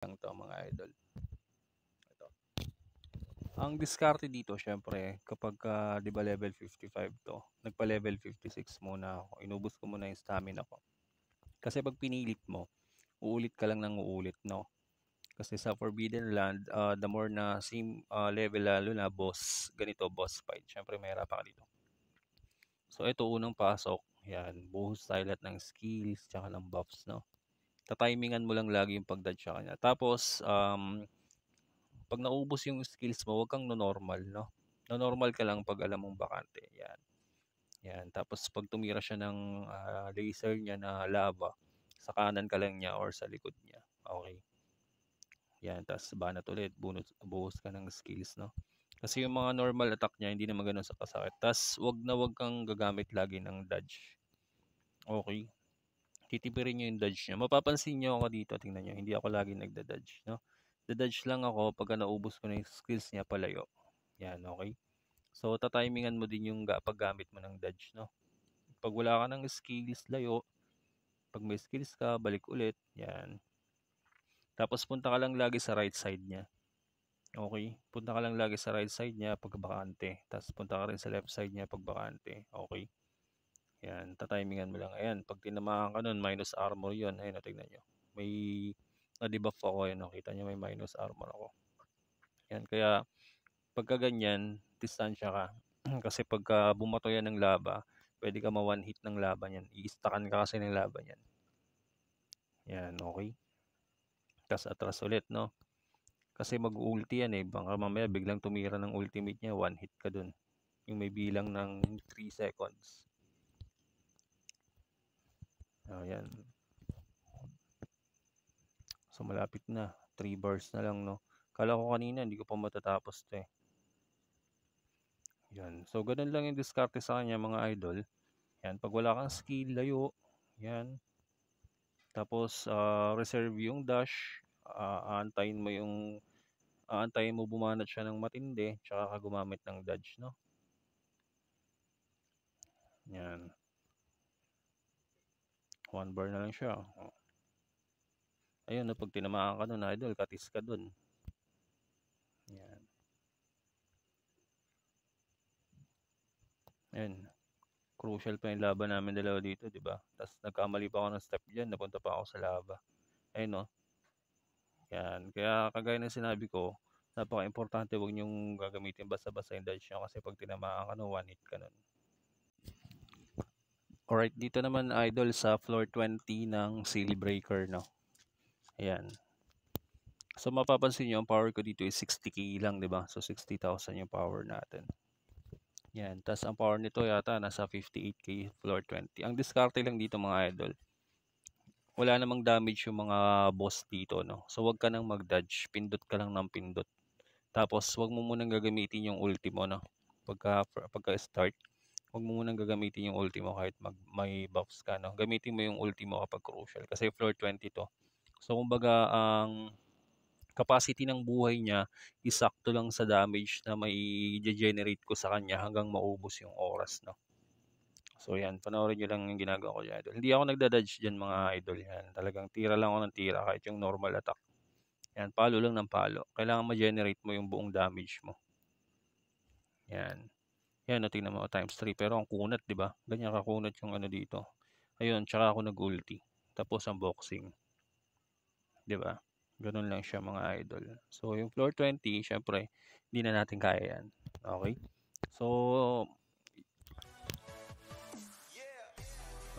lang to mga idol. Ito. Ang diskarte dito syempre kapag uh, 'di ba level 55 to, nagpa level 56 muna ako. Inubos ko muna yung stamina ko. Kasi pag pinilit mo, uulit ka lang nang uulit, no? Kasi sa Forbidden Land, uh, the more na same uh, level lalo na boss, ganito boss fight. Syempre may pa ka dito. So ito unang pasok, yan, buhos tayo lahat ng skills tsaka ng buffs, no? tatimingan mo lang lagi yung pag-dodge sa kanya. Tapos, um, pag naubos yung skills mo, wag kang no-normal, no? No-normal ka lang pag alam mong bakante. Yan. Yan. Tapos, pag tumira siya ng uh, laser niya na lava, sa kanan ka lang niya or sa likod niya. Okay. Yan. Tapos, banat ulit. Bunus, buhos ka ng skills, no? Kasi yung mga normal attack niya, hindi naman ganun sa kasakit. Tapos, wag na wag kang gagamit lagi ng dodge. Okay titipirin nyo yung dodge nyo. Mapapansin nyo ako dito, tingnan nyo, hindi ako lagi nagda-dodge, no? Da-dodge lang ako pagka naubos ko na yung skills niya palayo. Yan, okay? So, tatimingan mo din yung paggamit mo ng dodge, no? Pag wala ka ng skills layo, pag may skills ka, balik ulit. Yan. Tapos punta ka lang lagi sa right side niya. Okay? Punta ka lang lagi sa right side niya pag bakante. Tapos punta ka rin sa left side niya pag bakante. Okay? Ayan, tatimingan mo lang. Ayan, pag tinamaan ka nun, minus armor yun. Ayan, tingnan nyo. May na-debuff ako. Ayan, nakita nyo may minus armor ako. Ayan, kaya pagka ganyan, distansya ka. kasi pagka bumato yan ng laba, pwede ka ma-one hit ng laban yan. I-stackan ka kasi ng laban yan. Ayan, okay. Tapos atras ulit, no? Kasi mag-ulti yan eh. Baka mamaya biglang tumira ng ultimate niya, one hit ka dun. Yung may bilang ng 3 seconds. Ayan. So malapit na. 3 bars na lang no. Kala ko kanina hindi ko pa matatapos 'to eh. Yan. So ganun lang yung diskarte sa kanya mga idol. Yan, pag wala kang skill, layo. Yan. Tapos uh, reserve yung dash, uh, aantayin mo yung aantayin mo bumanat siya ng matindi, tsaka ka gumamit ng dodge, no? Yan. One bar na lang siya. Oh. Ayun, no, pag tinamaan ka nun, idol, katis ka dun. Yan. Ayun. Crucial pa yung laban namin dalawa dito, di ba? Tapos nagkamali pa ako ng step dyan, napunta pa ako sa laba. Ayun, no? Yan. Kaya kagaya ng sinabi ko, napaka-importante huwag niyong gagamitin basta-basta yung dodge nyo kasi pag tinamaan ka nun, one hit ka nun. Alright, dito naman idol sa floor 20 ng seal breaker, no? Ayan. So mapapansin nyo, ang power ko dito is 60k lang, di ba? So 60,000 yung power natin. Yan. Tapos ang power nito yata nasa 58k floor 20. Ang discarte lang dito mga idol. Wala namang damage yung mga boss dito, no? So wag ka nang mag-dodge. Pindot ka lang ng pindot. Tapos wag mo munang gagamitin yung ultimo, no? Pagka, pagka start huwag mo munang gagamitin yung ulti mo kahit mag, may box ka. No? Gamitin mo yung ulti mo kapag crucial kasi floor 20 to. So kumbaga ang capacity ng buhay niya isakto lang sa damage na may generate ko sa kanya hanggang maubos yung oras. No? So yan, panoorin nyo lang yung ginagawa ko dyan, idol. Hindi ako nagda-dodge dyan mga idol. Yan. Talagang tira lang ako ng tira kahit yung normal attack. Yan, palo lang ng palo. Kailangan ma-generate mo yung buong damage mo. Yan. Yan, natingnan mo, times 3. Pero ang kunat, di ba? Ganyan kakunat yung ano dito. Ayun, tsaka ako nag-ulti. Tapos ang boxing. Di ba? Ganun lang siya mga idol. So, yung floor 20, syempre, hindi na natin kaya yan. Okay? So,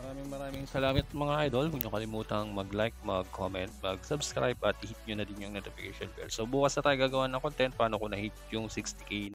maraming maraming salamat mga idol. Huwag nyo kalimutang mag-like, mag-comment, mag-subscribe at hit nyo na din yung notification bell. So, bukas na tayo gagawa ng content paano ko na-hit yung 60k